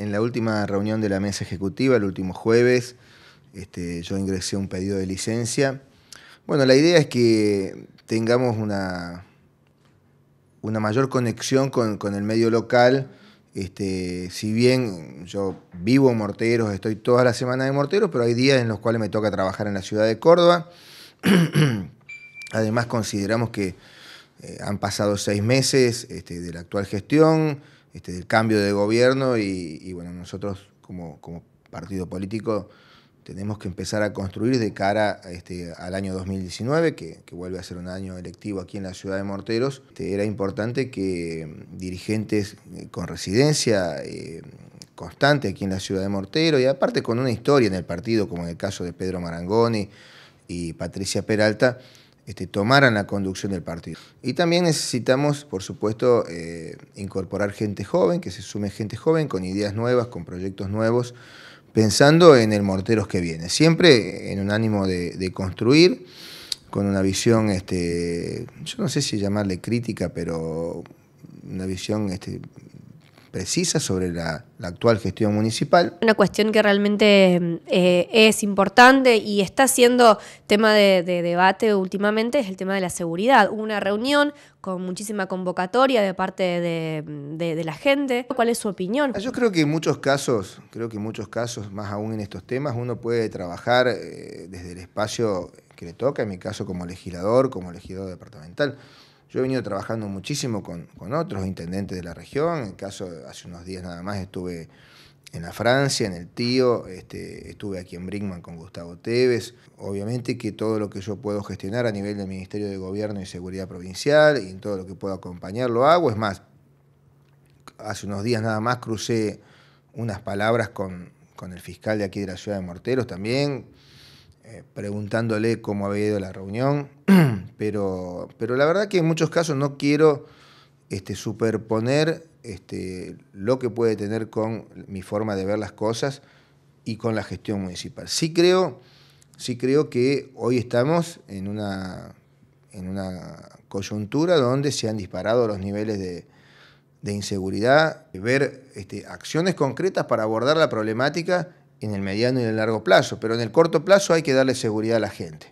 en la última reunión de la mesa ejecutiva, el último jueves, este, yo ingresé un pedido de licencia. Bueno, la idea es que tengamos una, una mayor conexión con, el medio local. Este, si bien yo vivo en Morteros, estoy toda la semana en Morteros, pero hay días en los cuales me toca trabajar en la ciudad de Córdoba. Además, consideramos que eh, han pasado seis meses este, de la actual gestión este, del cambio de gobierno y, bueno, nosotros como, partido político tenemos que empezar a construir de cara este, al año 2019, que, vuelve a ser un año electivo aquí en la ciudad de Morteros. Este, era importante que mm, dirigentes eh, con residencia eh, constante aquí en la ciudad de Morteros y aparte con una historia en el partido, como en el caso de Pedro Marangoni y Patricia Peralta, este, tomaran la conducción del partido. Y también necesitamos, por supuesto, eh, incorporar gente joven, que se sume gente joven con ideas nuevas, con proyectos nuevos, pensando en el Morteros que viene, siempre en un ánimo de, construir, con una visión, este, yo no sé si llamarle crítica, pero una visión este, precisa sobre la, actual gestión municipal. Una cuestión que realmente eh, es importante y está siendo tema de, debate últimamente es el tema de la seguridad. Hubo una reunión con muchísima convocatoria de parte de, la gente. ¿Cuál es su opinión? Ah, yo creo que en muchos casos, creo que en muchos casos, más aún en estos temas, uno puede trabajar eh, desde el espacio que le toca, en mi caso como legislador, como legislador departamental yo he venido trabajando muchísimo con, otros intendentes de la región. En el caso, hace unos días nada más estuve en la Francia, en el Tío, este, estuve aquí en Brinkman con Gustavo Teves. Obviamente que todo lo que yo puedo gestionar a nivel del Ministerio de Gobierno y Seguridad Provincial y en todo lo que puedo acompañar lo hago. Es más, hace unos días nada más crucé unas palabras con, con el fiscal de aquí de la ciudad de Morteros también, eh, preguntándole cómo había ido la reunión, pero, pero la verdad que en muchos casos no quiero este, superponer este, lo que puede tener con mi forma de ver las cosas y con la gestión municipal. Sí creo, sí creo que hoy estamos en una, en una coyuntura donde se han disparado los niveles de, inseguridad, ver este, acciones concretas para abordar la problemática en el mediano y en el largo plazo, pero en el corto plazo hay que darle seguridad a la gente.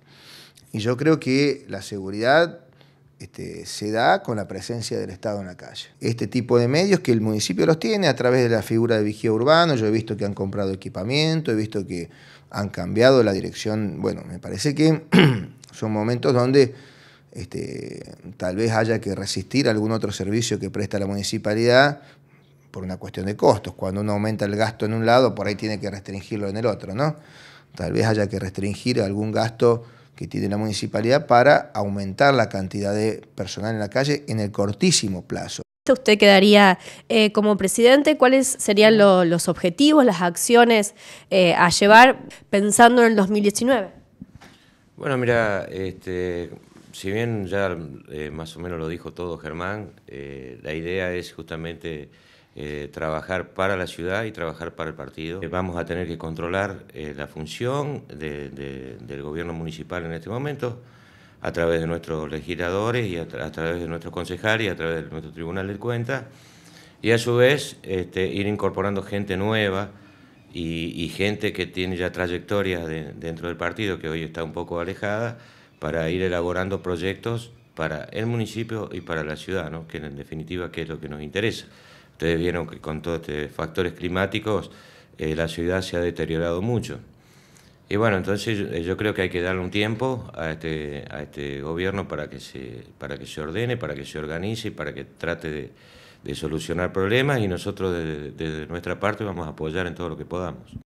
Y yo creo que la seguridad este, se da con la presencia del Estado en la calle. Este tipo de medios que el municipio los tiene a través de la figura de vigía urbano, yo he visto que han comprado equipamiento, he visto que han cambiado la dirección, bueno, me parece que son momentos donde este, tal vez haya que resistir algún otro servicio que presta la municipalidad por una cuestión de costos. Cuando uno aumenta el gasto en un lado, por ahí tiene que restringirlo en el otro, ¿no? Tal vez haya que restringir algún gasto que tiene la municipalidad para aumentar la cantidad de personal en la calle en el cortísimo plazo. ¿Usted quedaría eh, como presidente? ¿Cuáles serían los objetivos, las acciones eh, a llevar pensando en el 2019? Bueno, mira, este, si bien ya eh, más o menos lo dijo todo Germán, la idea es justamente eh, trabajar para la ciudad y trabajar para el partido. Eh, vamos a tener que controlar eh, la función del gobierno municipal en este momento a través de nuestros legisladores y a, través de nuestros concejales y a través de nuestro tribunal de cuentas y a su vez este, ir incorporando gente nueva y, gente que tiene ya trayectorias dentro del partido que hoy está un poco alejada para ir elaborando proyectos para el municipio y para la ciudad, que en definitiva es lo que nos interesa. Ustedes vieron que con todos estos factores climáticos eh, la ciudad se ha deteriorado mucho. Y bueno, entonces eh, yo creo que hay que darle un tiempo a este, a este gobierno para que, se, para que se ordene, para que se organice y para que trate de, solucionar problemas y nosotros desde nuestra parte vamos a apoyar en todo lo que podamos.